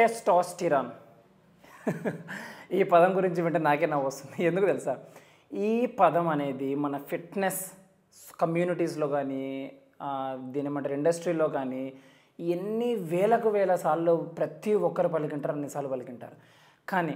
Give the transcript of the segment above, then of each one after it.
టెస్టాస్టిరాన్ ఈ పదం గురించి వింటే నాకే నవ్వు వస్తుంది ఎందుకు తెలుసా ఈ పదం అనేది మన ఫిట్నెస్ కమ్యూనిటీస్లో కానీ దీని ఇండస్ట్రీలో కానీ ఎన్ని వేలకు వేల సార్లు ప్రతి ఒక్కరు పలికింటారు అన్నిసార్లు పలికింటారు కానీ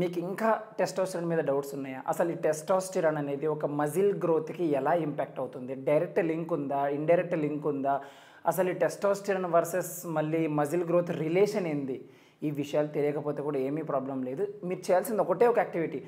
మీకు ఇంకా టెస్టోస్టిరాన్ మీద డౌట్స్ ఉన్నాయా అసలు ఈ టెస్టోస్టిరాన్ అనేది ఒక మజిల్ గ్రోత్కి ఎలా ఇంపాక్ట్ అవుతుంది డైరెక్ట్ లింక్ ఉందా ఇండైరెక్ట్ లింక్ ఉందా అసలు ఈ టెస్టోస్టిరన్ వర్సెస్ మళ్ళీ మజిల్ గ్రోత్ రిలేషన్ ఏంది ఈ విషయాలు తెలియకపోతే కూడా ఏమీ ప్రాబ్లం లేదు మీరు చేయాల్సింది ఒకటే ఒక యాక్టివిటీ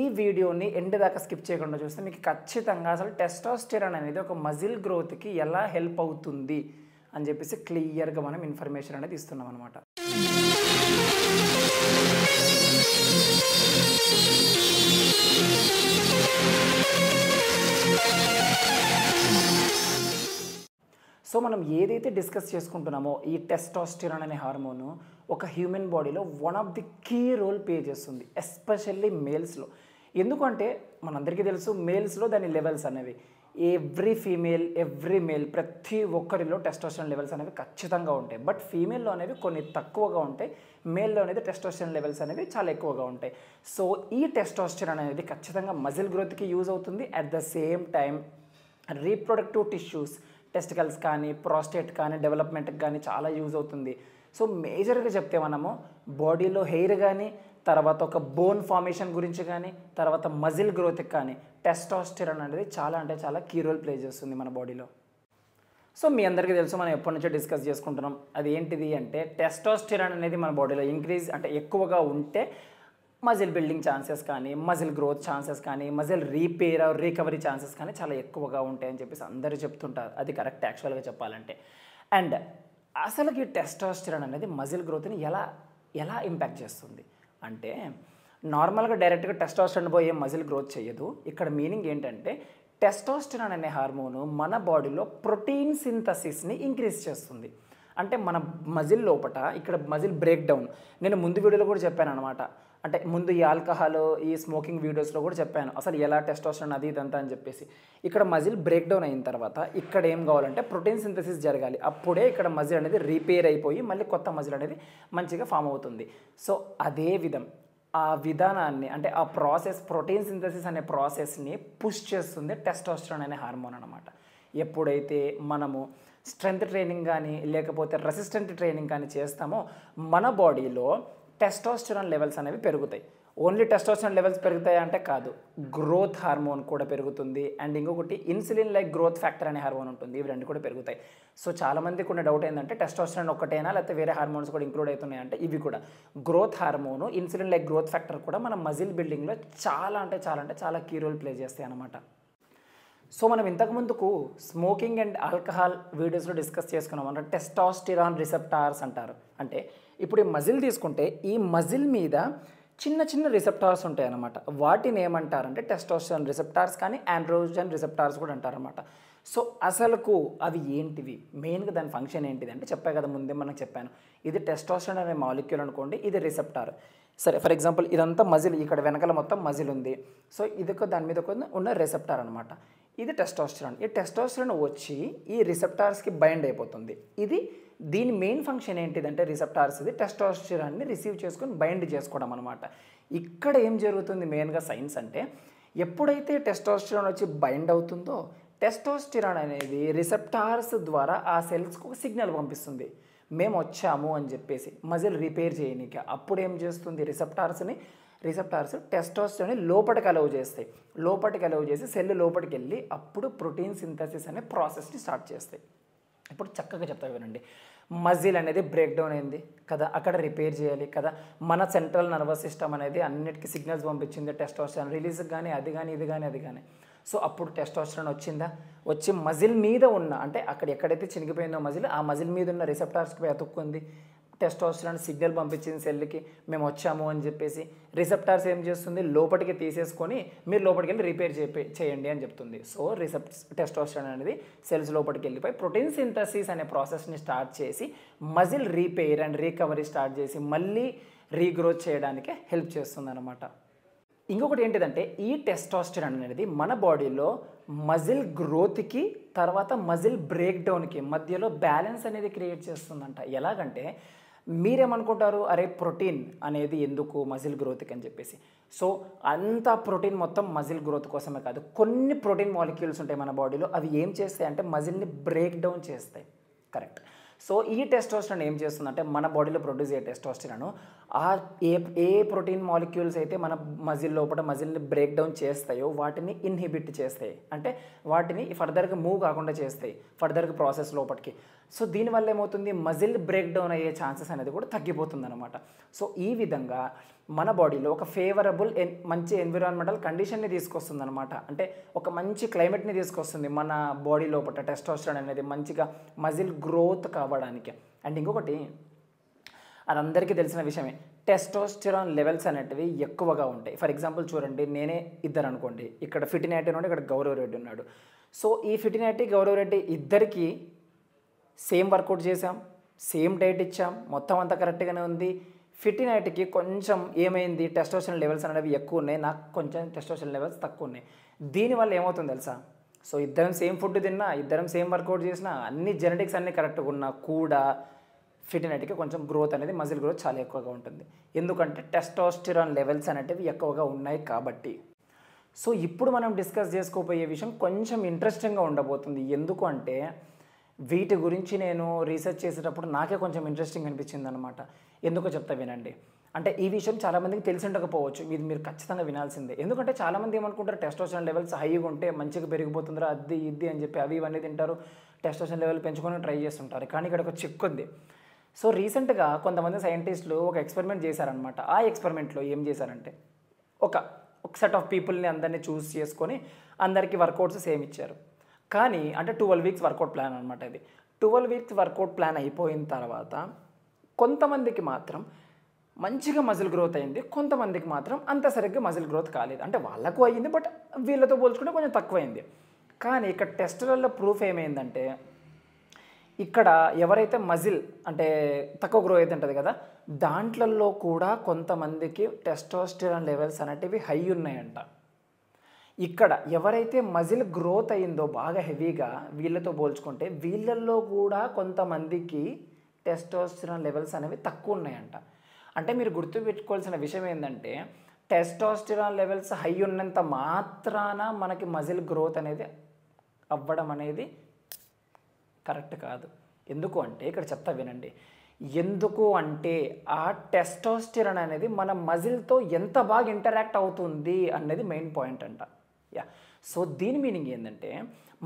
ఈ వీడియోని ఎండ్ దాకా స్కిప్ చేయకుండా చూస్తే మీకు ఖచ్చితంగా అసలు టెస్టోస్టిరన్ అనేది ఒక మజిల్ గ్రోత్కి ఎలా హెల్ప్ అవుతుంది అని చెప్పేసి క్లియర్గా మనం ఇన్ఫర్మేషన్ అనేది ఇస్తున్నాం అనమాట మనం ఏదైతే డిస్కస్ చేసుకుంటున్నామో ఈ టెస్టాస్టిరాన్ అనే హార్మోన్ ఒక హ్యూమన్ బాడీలో one of the key role play చేస్తుంది ఎస్పెషల్లీ మేల్స్లో ఎందుకంటే మనందరికీ తెలుసు మేల్స్లో దాని లెవెల్స్ అనేవి ఎవ్రీ ఫీమేల్ ఎవ్రీ మేల్ ప్రతి ఒక్కరిలో టెస్టోస్టెరాన్ లెవెల్స్ అనేవి ఖచ్చితంగా ఉంటాయి బట్ ఫీమేల్లో అనేవి కొన్ని తక్కువగా ఉంటాయి మేల్లో అనేది టెస్టోస్టెరాన్ లెవెల్స్ అనేవి చాలా ఎక్కువగా ఉంటాయి సో ఈ టెస్టోస్టెరాన్ అనేది ఖచ్చితంగా మజిల్ గ్రోత్కి యూజ్ అవుతుంది at the same time reproductive tissues testicles కానీ ప్రాస్టేట్ కానీ డెవలప్మెంట్కి కానీ చాలా యూజ్ అవుతుంది సో మేజర్గా చెప్తే మనము బాడీలో హెయిర్ కానీ తర్వాత ఒక బోన్ ఫార్మేషన్ గురించి కానీ తర్వాత మజిల్ గ్రోత్కి కానీ టెస్టాస్టిరన్ అనేది చాలా అంటే చాలా కీ రోల్ ప్లే చేస్తుంది మన బాడీలో సో మీ అందరికీ తెలుసు మనం ఎప్పటి నుంచో డిస్కస్ చేసుకుంటున్నాం అది ఏంటిది అంటే టెస్టాస్టిరాన్ అనేది మన బాడీలో ఇంక్రీజ్ అంటే ఎక్కువగా ఉంటే మజిల్ బిల్డింగ్ ఛాన్సెస్ కానీ మజిల్ గ్రోత్ ఛాన్సెస్ కానీ మజిల్ రీపేర్ రికవరీ ఛాన్సెస్ కానీ చాలా ఎక్కువగా ఉంటాయని చెప్పేసి అందరూ చెప్తుంటారు అది కరెక్ట్ యాక్చువల్గా చెప్పాలంటే అండ్ అసలుకి టెస్టాస్టిరాన్ అనేది మజిల్ గ్రోత్ని ఎలా ఎలా ఇంపాక్ట్ చేస్తుంది అంటే నార్మల్గా డైరెక్ట్గా టెస్టాస్టిరాన్ పోయే మజిల్ గ్రోత్ చేయదు ఇక్కడ మీనింగ్ ఏంటంటే టెస్టాస్టిరాన్ అనే హార్మోను మన బాడీలో ప్రోటీన్ సింథసిస్ని ఇంక్రీజ్ చేస్తుంది అంటే మన మజిల్ లోపట ఇక్కడ మజిల్ బ్రేక్ డౌన్ నేను ముందు వీడియోలో కూడా చెప్పాను అనమాట అంటే ముందు ఈ ఆల్కహాల్ ఈ స్మోకింగ్ వీడియోస్లో కూడా చెప్పాను అసలు ఎలా టెస్టోస్టరాన్ అది ఇదంతా అని చెప్పేసి ఇక్కడ మజిల్ బ్రేక్ డౌన్ అయిన తర్వాత ఇక్కడ ఏం కావాలంటే ప్రోటీన్ సింథసిస్ జరగాలి అప్పుడే ఇక్కడ మజిల్ అనేది రిపేర్ అయిపోయి మళ్ళీ కొత్త మజిల్ అనేది మంచిగా ఫామ్ అవుతుంది సో అదే విధం ఆ విధానాన్ని అంటే ఆ ప్రాసెస్ ప్రోటీన్ సింథసిస్ అనే ప్రాసెస్ని పుష్ చేస్తుంది టెస్టోస్టరాన్ అనే హార్మోన్ అనమాట ఎప్పుడైతే మనము స్ట్రెంగ్త్ ట్రైనింగ్ కానీ లేకపోతే రెసిస్టెంట్ ట్రైనింగ్ కానీ చేస్తామో మన బాడీలో టెస్టోస్టిరాన్ లెవెల్స్ అనేవి పెరుగుతాయి ఓన్లీ టెస్టోస్టిరాన్ లెవెల్స్ పెరుగుతాయి అంటే కాదు గ్రోత్ హార్మోన్ కూడా పెరుగుతుంది అండ్ ఇంకొకటి ఇన్సులిన్ లైక్ గ్రోత్ ఫ్యాక్టర్ అనే హార్మోన్ ఉంటుంది ఇవి రెండు కూడా పెరుగుతాయి సో చాలామందికి ఉన్న డౌట్ ఏంటంటే టెస్టోస్టిరాన్ ఒకటేనా లేకపోతే వేరే హార్మోన్స్ కూడా ఇంక్లూడ్ అవుతున్నాయంటే ఇవి కూడా growth hormone insulin like growth factor కూడా మన మజిల్ బిల్డింగ్లో చాలా అంటే చాలా అంటే చాలా కీ రోల్ ప్లే చేస్తాయి అనమాట సో మనం ఇంతకుముందుకు స్మోకింగ్ అండ్ ఆల్కహాల్ వీడియోస్లో డిస్కస్ చేసుకున్నాం అంటే టెస్టాస్టిరాన్ రిసెప్టార్స్ అంటారు అంటే ఇప్పుడు ఈ మజిల్ తీసుకుంటే ఈ మజిల్ మీద చిన్న చిన్న రిసెప్టార్స్ ఉంటాయి అన్నమాట వాటిని ఏమంటారంటే టెస్టోస్టన్ రిసెప్టార్స్ కానీ ఆండ్రోజన్ రిసెప్టార్స్ కూడా అంటారనమాట సో అసలుకు అవి ఏంటివి మెయిన్గా దాని ఫంక్షన్ ఏంటిది అంటే చెప్పాయి కదా ముందే మనం చెప్పాను ఇది టెస్టోస్టన్ అనే మాలిక్యూల్ అనుకోండి ఇది రిసెప్టార్ సరే ఫర్ ఎగ్జాంపుల్ ఇదంతా మజిల్ ఇక్కడ వెనకాల మొత్తం మజిల్ ఉంది సో ఇదొక దాని మీద ఉన్న రిసెప్టార్ అనమాట ఇది టెస్టోస్టరాన్ ఈ టెస్టోస్టరాన్ వచ్చి ఈ రిసెప్టార్స్కి బైండ్ అయిపోతుంది ఇది దీని మెయిన్ ఫంక్షన్ ఏంటిదంటే రిసెప్టార్స్ ఇది టెస్టోస్టిరాన్ని రిసీవ్ చేసుకొని బైండ్ చేసుకోవడం అనమాట ఇక్కడ ఏం జరుగుతుంది మెయిన్గా సైన్స్ అంటే ఎప్పుడైతే టెస్టోస్టిరాన్ వచ్చి బైండ్ అవుతుందో టెస్టోస్టిరాన్ అనేది రిసెప్టార్స్ ద్వారా ఆ సెల్స్కు ఒక సిగ్నల్ పంపిస్తుంది మేము వచ్చాము అని చెప్పేసి మజిల్ రిపేర్ చేయనీకి అప్పుడు ఏం చేస్తుంది రిసెప్టార్స్ని రిసెప్టార్స్ టెస్టోస్టిరాన్ని లోపలికి అలౌ చేస్తాయి లోపలికి అలౌ చేసి సెల్ లోపలికి వెళ్ళి అప్పుడు ప్రోటీన్ సింథసిస్ అనే ప్రాసెస్ని స్టార్ట్ చేస్తాయి ఇప్పుడు చక్కగా చెప్తా వినండి మజిల్ అనేది బ్రేక్ డౌన్ అయింది కదా అక్కడ రిపేర్ చేయాలి కదా మన సెంట్రల్ నర్వస్ సిస్టమ్ అనేది అన్నిటికీ సిగ్నల్స్ పంపించింది టెస్ట్ వస్తాను రిలీజ్ కానీ అది కానీ ఇది కానీ అది కానీ సో అప్పుడు టెస్ట్ టెస్టోస్టెరాన్ వచ్చిందా వచ్చి మజిల్ మీద ఉన్న అంటే అక్కడ ఎక్కడైతే చినిగిపోయిందో మజిల్ ఆ మజిల్ మీద ఉన్న రిసెప్టార్స్కి అతుక్కుంది టెస్టోస్టరాన్ సిగ్నల్ పంపించింది సెల్కి మేము వచ్చాము అని చెప్పేసి రిసెప్టార్స్ ఏం చేస్తుంది లోపలికి తీసేసుకొని మీరు లోపలికి వెళ్ళి రిపేర్ చేయండి అని చెప్తుంది సో రిసెప్ టెస్టోస్టరాన్ అనేది సెల్స్ లోపలికి వెళ్ళిపోయి ప్రోటీన్ సింథసిస్ అనే ప్రాసెస్ని స్టార్ట్ చేసి muscle repair and recovery start చేసి మళ్ళీ రీగ్రోత్ చేయడానికే హెల్ప్ చేస్తుంది అనమాట ఇంకొకటి ఏంటిదంటే ఈ టెస్టోస్టెరాన్ అనేది మన బాడీలో మజిల్ గ్రోత్కి తర్వాత మజిల్ బ్రేక్డౌన్కి మధ్యలో బ్యాలెన్స్ అనేది క్రియేట్ చేస్తుందంట ఎలాగంటే మీరేమనుకుంటారు అరే ప్రోటీన్ అనేది ఎందుకు మజిల్ గ్రోత్కి అని చెప్పేసి సో అంత ప్రోటీన్ మొత్తం మజిల్ గ్రోత్ కోసమే కాదు కొన్ని ప్రోటీన్ మాలిక్యూల్స్ ఉంటాయి మన బాడీలో అవి ఏం చేస్తాయి అంటే మజిల్ని బ్రేక్ డౌన్ చేస్తాయి కరెక్ట్ సో ఈ టెస్టోస్టరాన్ ఏం చేస్తుందంటే మన బాడీలో ప్రొడ్యూస్ అయ్యే టెస్టోస్టరాను ఆ ఏ ఏ ప్రోటీన్ మాలిక్యూల్స్ అయితే మన మజిల్ లోపల మజిల్ని బ్రేక్ డౌన్ చేస్తాయో వాటిని ఇన్హిబిట్ చేస్తాయి అంటే వాటిని ఫర్దర్గా మూవ్ కాకుండా చేస్తాయి ఫర్దర్గా ప్రాసెస్ లోపలికి సో దీనివల్ల ఏమవుతుంది మజిల్ బ్రేక్ డౌన్ అయ్యే ఛాన్సెస్ అనేది కూడా తగ్గిపోతుంది అనమాట సో ఈ విధంగా మన బాడీలో ఒక ఫేవరబుల్ ఎన్ మంచి ఎన్విరాన్మెంటల్ కండిషన్ని తీసుకొస్తుంది అనమాట అంటే ఒక మంచి క్లైమేట్ని తీసుకొస్తుంది మన బాడీ లోపల టెస్టోస్టరాన్ అనేది మంచిగా మజిల్ గ్రోత్ కావడానికి అండ్ ఇంకొకటి అది అందరికీ తెలిసిన విషయమే టెస్టోస్టిరాన్ లెవెల్స్ అనేటివి ఎక్కువగా ఉంటాయి ఫర్ ఎగ్జాంపుల్ చూడండి నేనే ఇద్దరు అనుకోండి ఇక్కడ ఫిటినాటి ఉన్నాడు ఇక్కడ గౌరవ రెడ్డి ఉన్నాడు సో ఈ ఫిటినాటి గౌరవ రెడ్డి ఇద్దరికి సేమ్ వర్కౌట్ చేసాం సేమ్ డైట్ ఇచ్చాం మొత్తం అంతా కరెక్ట్గానే ఉంది ఫిటినాటికి కొంచెం ఏమైంది టెస్టోషన్ లెవెల్స్ అనేవి ఎక్కువ ఉన్నాయి నాకు కొంచెం టెస్టోషన్ లెవెల్స్ తక్కువ ఉన్నాయి దీనివల్ల ఏమవుతుంది తెలుసా సో ఇద్దరం సేమ్ ఫుడ్ తిన్నా ఇద్దరం సేమ్ వర్కౌట్ చేసినా అన్ని జెనెటిక్స్ అన్నీ కరెక్ట్గా ఉన్నా కూడా ఫిటినైట్కి కొంచెం గ్రోత్ అనేది మజిల్ గ్రోత్ చాలా ఎక్కువగా ఉంటుంది ఎందుకంటే టెస్టోస్టిరాన్ లెవెల్స్ అనేటివి ఎక్కువగా ఉన్నాయి కాబట్టి సో ఇప్పుడు మనం డిస్కస్ చేసుకోబోయే విషయం కొంచెం ఇంట్రెస్టింగ్గా ఉండబోతుంది ఎందుకు అంటే వీటి గురించి నేను రీసెర్చ్ చేసేటప్పుడు నాకే కొంచెం ఇంట్రెస్టింగ్ అనిపించింది అనమాట ఎందుకో చెప్తా వినండి అంటే ఈ విషయం చాలామందికి తెలిసి ఉండకపోవచ్చు ఇది మీరు ఖచ్చితంగా వినాల్సిందే ఎందుకంటే చాలామంది ఏమనుకుంటారు టెస్టోషన్ లెవెల్స్ హైగా ఉంటే మంచిగా పెరిగిపోతుందిరా అది ఇది అని చెప్పి అవి ఇవన్నీ తింటారు టెస్టోషన్ లెవెల్ పెంచుకొని ట్రై చేస్తుంటారు కానీ ఇక్కడ ఒక ఉంది సో రీసెంట్గా కొంతమంది సైంటిస్టులు ఒక ఎక్స్పెరిమెంట్ చేశారనమాట ఆ ఎక్స్పెరిమెంట్లో ఏం చేశారంటే ఒక ఒక సెట్ ఆఫ్ పీపుల్ని అందరినీ చూస్ చేసుకొని అందరికీ వర్కౌట్స్ సేమ్ ఇచ్చారు కానీ అంటే ట్వెల్వ్ వీక్స్ వర్కౌట్ ప్లాన్ అనమాట ఇది ట్వెల్వ్ వీక్స్ వర్కౌట్ ప్లాన్ అయిపోయిన తర్వాత కొంతమందికి మాత్రం మంచిగా మజిల్ గ్రోత్ అయింది కొంతమందికి మాత్రం అంత సరిగ్గా మజిల్ గ్రోత్ కాలేదు అంటే వాళ్ళకు అయ్యింది బట్ వీళ్ళతో పోల్చుకుంటే కొంచెం తక్కువైంది కానీ ఇక్కడ టెస్టులలో ప్రూఫ్ ఏమైందంటే ఇక్కడ ఎవరైతే మజిల్ అంటే తక్కువ గ్రో అయితే ఉంటుంది కదా దాంట్లలో కూడా కొంతమందికి టెస్టోస్టిరన్ లెవెల్స్ అనేటివి హై ఉన్నాయంట ఇక్కడ ఎవరైతే మజిల్ గ్రోత్ అయిందో బాగా హెవీగా వీళ్ళతో పోల్చుకుంటే వీళ్ళల్లో కూడా కొంతమందికి టెస్టోస్టిరన్ లెవెల్స్ అనేవి తక్కువ ఉన్నాయంట అంటే మీరు గుర్తుపెట్టుకోవాల్సిన విషయం ఏంటంటే టెస్టోస్టిరాన్ లెవెల్స్ హై ఉన్నంత మాత్రాన మనకి మజిల్ గ్రోత్ అనేది అవ్వడం అనేది కరెక్ట్ కాదు ఎందుకు అంటే ఇక్కడ చెప్తా వినండి ఎందుకు అంటే ఆ టెస్టోస్టిరన్ అనేది మన మజిల్తో ఎంత బాగా ఇంటరాక్ట్ అవుతుంది అనేది మెయిన్ పాయింట్ అంట యా సో దీని మీనింగ్ ఏంటంటే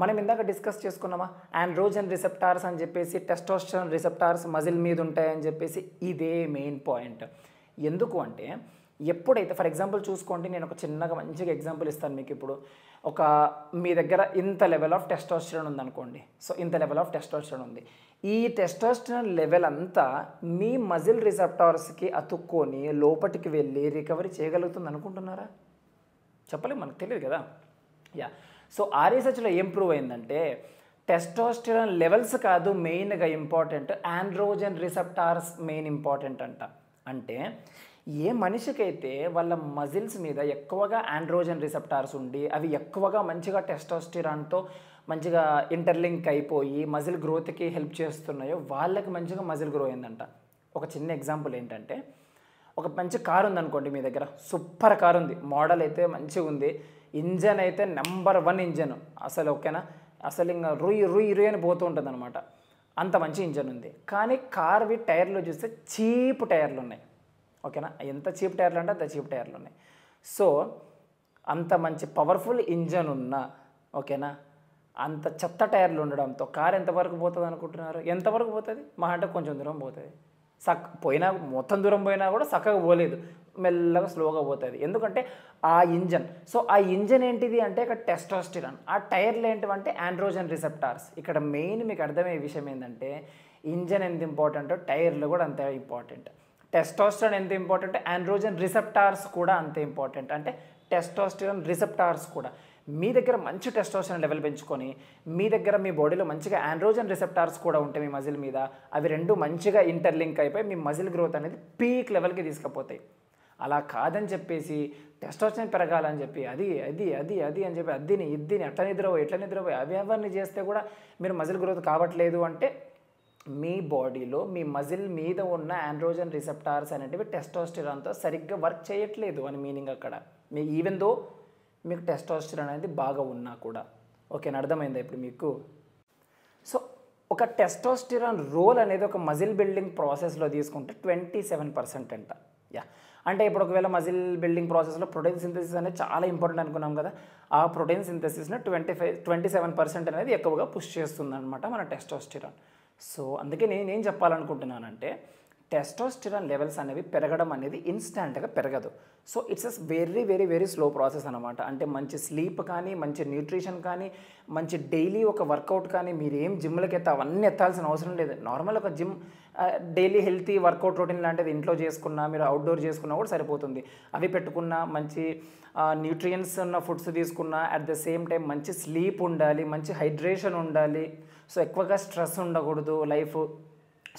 మనం ఇందాక డిస్కస్ చేసుకున్నామా ఆండ్రోజన్ రిసెప్టార్స్ అని చెప్పేసి టెస్టోస్టిరన్ రిసెప్టార్స్ మజిల్ మీద ఉంటాయని చెప్పేసి ఇదే మెయిన్ పాయింట్ ఎందుకు అంటే ఎప్పుడైతే ఫర్ ఎగ్జాంపుల్ చూసుకోండి నేను ఒక చిన్నగా మంచిగా ఎగ్జాంపుల్ ఇస్తాను మీకు ఇప్పుడు ఒక మీ దగ్గర ఇంత లెవెల్ ఆఫ్ టెస్టోస్టరన్ ఉందనుకోండి సో ఇంత లెవెల్ ఆఫ్ టెస్టోస్టరన్ ఉంది ఈ టెస్టోస్టరన్ లెవెల్ అంతా మీ మజిల్ రిసెప్టార్స్కి అతుక్కొని లోపటికి వెళ్ళి రికవరీ చేయగలుగుతుంది అనుకుంటున్నారా చెప్పలేము మనకు తెలియదు కదా యా సో ఆ రీసెర్చ్లో ఏం ప్రూవ్ అయిందంటే టెస్టోస్టిరాన్ లెవెల్స్ కాదు మెయిన్గా important androgen receptors main important అంట అంటే ఏ మనిషికైతే వాళ్ళ మజిల్స్ మీద ఎక్కువగా ఆండ్రోజన్ రిసెప్టార్స్ ఉండి అవి ఎక్కువగా మంచిగా టెస్టోస్టిరాన్తో మంచిగా ఇంటర్లింక్ అయిపోయి మజిల్ గ్రోత్కి హెల్ప్ చేస్తున్నాయో వాళ్ళకి మంచిగా మజిల్ గ్రో అయిందంట ఒక చిన్న ఎగ్జాంపుల్ ఏంటంటే ఒక మంచి కారు ఉందనుకోండి మీ దగ్గర సూపర్ కార్ ఉంది మోడల్ అయితే మంచిగా ఉంది ఇంజన్ అయితే నెంబర్ వన్ ఇంజన్ అసలు ఓకేనా అసలు ఇంకా రుయ్ రుయ్ రుయ్ అని పోతూ ఉంటుంది అనమాట అంత మంచి ఇంజన్ ఉంది కానీ కార్వి టైర్లు చూస్తే చీప్ టైర్లు ఉన్నాయి ఓకేనా ఎంత చీప్ టైర్లు అంటే అంత చీప్ టైర్లు ఉన్నాయి సో అంత మంచి పవర్ఫుల్ ఇంజన్ ఉన్నా ఓకేనా అంత చెత్త టైర్లు ఉండడంతో కార్ ఎంతవరకు పోతుంది అనుకుంటున్నారు ఎంతవరకు పోతుంది మా అంటే కొంచెం దూరం పోతుంది సక్ పోయినా మొత్తం దూరం పోయినా కూడా చక్కగా పోలేదు మెల్లగా స్లోగా పోతుంది ఎందుకంటే ఆ ఇంజన్ సో ఆ ఇంజన్ ఏంటిది అంటే ఇక్కడ టెస్టోస్టిరాన్ ఆ టైర్లు ఏంటివంటే ఆండ్రోజన్ రిసెప్టార్స్ ఇక్కడ మెయిన్ మీకు అర్థమయ్యే విషయం ఏంటంటే ఇంజన్ ఎంత ఇంపార్టెంటో టైర్లు కూడా అంత ఇంపార్టెంట్ టెస్టోస్టెరాన్ ఎంత ఇంపార్టెంట్ ఆండ్రోజన్ రిసెప్టార్స్ కూడా అంతే ఇంపార్టెంట్ అంటే టెస్టోస్టెరాన్ రిసెప్టార్స్ కూడా మీ దగ్గర మంచి టెస్టోస్టెరాన్ లెవెల్ పెంచుకొని మీ దగ్గర మీ బాడీలో మంచిగా ఆండ్రోజన్ రిసెప్టార్స్ కూడా ఉంటాయి మీ మజిల్ మీద అవి రెండు మంచిగా ఇంటర్లింక్ అయిపోయి మీ మజిల్ గ్రోత్ అనేది పీక్ లెవెల్కి తీసుకుపోతాయి అలా కాదని చెప్పేసి టెస్టోస్టెరాన్ పెరగాలని చెప్పి అది అది అది అది అని చెప్పి అద్దిని ఇద్దిని అట్లా నిద్రపోయి ఎట్ల నిద్రపోయి అవి అవన్నీ చేస్తే కూడా మీరు మజిల్ గ్రోత్ కావట్లేదు అంటే మీ బాడీలో మీ మజిల్ మీద ఉన్న ఆండ్రోజన్ రిసెప్టార్స్ అనేటివి టెస్టోస్టిరాన్తో సరిగ్గా వర్క్ చేయట్లేదు అని మీనింగ్ అక్కడ మీ ఈవెన్ దో మీకు టెస్టోస్టిరాన్ అనేది బాగా ఉన్నా కూడా ఓకే అర్థమైందా ఇప్పుడు మీకు సో ఒక టెస్టోస్టిరాన్ రోల్ అనేది ఒక మజిల్ బిల్డింగ్ ప్రాసెస్లో తీసుకుంటే ట్వంటీ సెవెన్ పర్సెంట్ అంట యా అంటే ఇప్పుడు ఒకవేళ మజిల్ బిల్డింగ్ ప్రాసెస్లో ప్రోటీన్ సింథసిస్ అనేది చాలా ఇంపార్టెంట్ అనుకున్నాం కదా ఆ ప్రోటీన్ సింథసిస్ని twenty five twenty seven percent అనేది ఎక్కువగా పుష్ చేస్తుంది అనమాట మన టెస్టోస్టిరాన్ సో అందుకే నేనేం చెప్పాలనుకుంటున్నానంటే టెస్టోస్టిరాన్ లెవెల్స్ అనేవి పెరగడం అనేది ఇన్స్టాంట్గా పెరగదు so it's as very very very slow process అనమాట అంటే మంచి స్లీప్ కానీ మంచి న్యూట్రిషన్ కానీ మంచి డైలీ ఒక వర్కౌట్ కానీ మీరు ఏం జిమ్లకి ఎత్తా అవన్నీ ఎత్తాల్సిన అవసరం లేదు నార్మల్ ఒక gym daily healthy workout routine లాంటిది ఇంట్లో చేసుకున్నా మీరు అవుట్డోర్ చేసుకున్నా కూడా సరిపోతుంది అవి పెట్టుకున్న మంచి న్యూట్రియన్స్ ఉన్న ఫుడ్స్ తీసుకున్నా అట్ ద సేమ్ టైం మంచి స్లీప్ ఉండాలి మంచి హైడ్రేషన్ ఉండాలి సో ఎక్కువగా స్ట్రెస్ ఉండకూడదు లైఫ్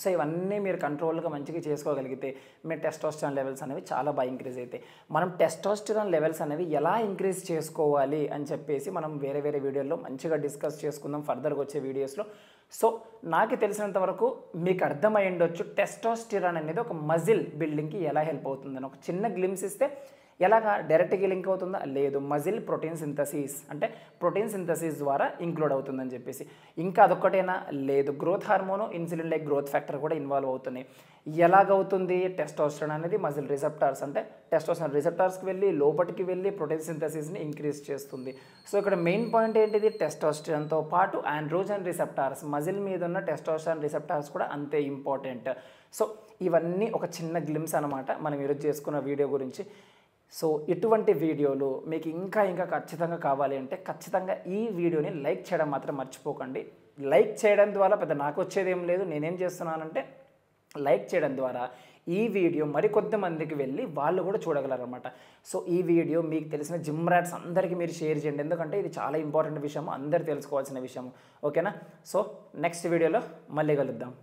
సో ఇవన్నీ మీరు కంట్రోల్గా మంచిగా చేసుకోగలిగితే మీ టెస్టోస్టిరాన్ లెవెల్స్ అనేవి చాలా బాగా ఇంక్రీజ్ అవుతాయి మనం టెస్టోస్టిరాన్ లెవెల్స్ అనేవి ఎలా ఇంక్రీజ్ చేసుకోవాలి అని చెప్పేసి మనం వేరే వేరే వీడియోల్లో మంచిగా డిస్కస్ చేసుకుందాం ఫర్దర్గా వచ్చే వీడియోస్లో సో నాకు తెలిసినంత వరకు మీకు అర్థమై ఉండొచ్చు టెస్టోస్టిరాన్ అనేది ఒక మజిల్ బిల్డింగ్కి ఎలా హెల్ప్ అవుతుందని ఒక చిన్న గ్లిమ్స్ ఇస్తే ఎలాగా డైరెక్ట్గా లింక్ అవుతుందా లేదు మజిల్ ప్రోటీన్ సింథసిస్ అంటే ప్రోటీన్ సింథసిస్ ద్వారా ఇంక్లూడ్ అవుతుందని చెప్పేసి ఇంకా అదొక్కటేనా లేదు growth hormone insulin like growth factor కూడా ఇన్వాల్వ్ అవుతున్నాయి ఎలాగవుతుంది టెస్టోస్టన్ అనేది మజిల్ రిసెప్టార్స్ అంటే టెస్టోస్టన్ రిసెప్టార్స్కి వెళ్ళి లోపటికి వెళ్ళి ప్రోటీన్ సింథసిస్ని ఇంక్రీజ్ చేస్తుంది సో ఇక్కడ మెయిన్ పాయింట్ ఏంటిది టెస్టోస్టన్తో పాటు ఆండ్రోజన్ రిసెప్టార్స్ మజిల్ మీద ఉన్న టెస్టోస్టన్ రిసెప్టార్స్ కూడా అంతే ఇంపార్టెంట్ సో ఇవన్నీ ఒక చిన్న గ్లిమ్స్ అనమాట మనం ఈరోజు చేసుకున్న వీడియో గురించి సో ఇటువంటి వీడియోలు మీకు ఇంకా ఇంకా ఖచ్చితంగా కావాలి అంటే ఖచ్చితంగా ఈ వీడియోని లైక్ చేయడం మాత్రం మర్చిపోకండి లైక్ చేయడం ద్వారా పెద్ద నాకు వచ్చేది ఏం లేదు నేనేం చేస్తున్నానంటే లైక్ చేయడం ద్వారా ఈ వీడియో మందికి వెళ్ళి వాళ్ళు కూడా చూడగలరు అనమాట సో ఈ వీడియో మీకు తెలిసిన జిమ్ ర్యాట్స్ అందరికీ మీరు షేర్ చేయండి ఎందుకంటే ఇది చాలా ఇంపార్టెంట్ విషయం అందరు తెలుసుకోవాల్సిన విషయం ఓకేనా సో నెక్స్ట్ వీడియోలో మళ్ళీ కలుద్దాం